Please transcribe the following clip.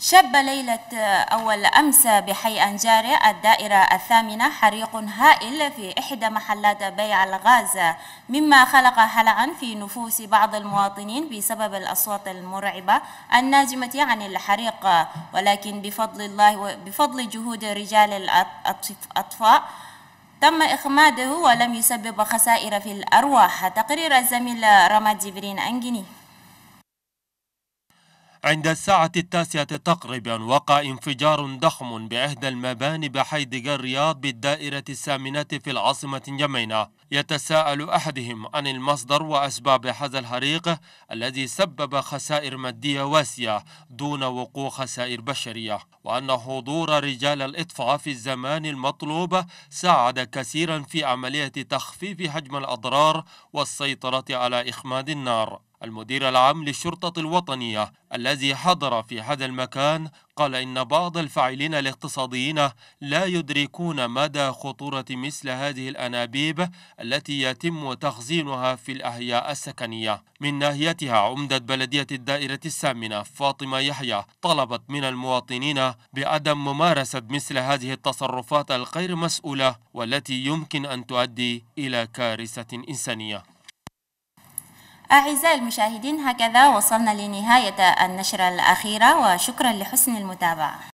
شب ليلة أول أمس بحي أنجاري الدائرة الثامنة حريق هائل في إحدى محلات بيع الغاز مما خلق هلعا في نفوس بعض المواطنين بسبب الأصوات المرعبة الناجمة عن الحريق ولكن بفضل الله وبفضل جهود رجال الأطفاء تم إخماده ولم يسبب خسائر في الأرواح تقرير الزميل رماد جبرين أنجني عند الساعة التاسعة تقريبا وقع انفجار ضخم بإحدى المباني بحيدق الرياض بالدائرة الثامنة في العاصمة جمينة يتساءل أحدهم عن المصدر وأسباب هذا الحريق الذي سبب خسائر مادية واسعة دون وقوع خسائر بشرية وأن حضور رجال الإطفاء في الزمان المطلوب ساعد كثيرا في عملية تخفيف حجم الأضرار والسيطرة على إخماد النار المدير العام للشرطة الوطنية الذي حضر في هذا المكان قال إن بعض الفاعلين الاقتصاديين لا يدركون مدى خطورة مثل هذه الأنابيب التي يتم تخزينها في الأحياء السكنية من ناهيتها عمدة بلدية الدائرة الثامنة فاطمة يحيى طلبت من المواطنين بعدم ممارسة مثل هذه التصرفات الغير مسؤولة والتي يمكن أن تؤدي إلى كارثة إنسانية أعزائي المشاهدين هكذا وصلنا لنهاية النشرة الأخيرة وشكرا لحسن المتابعة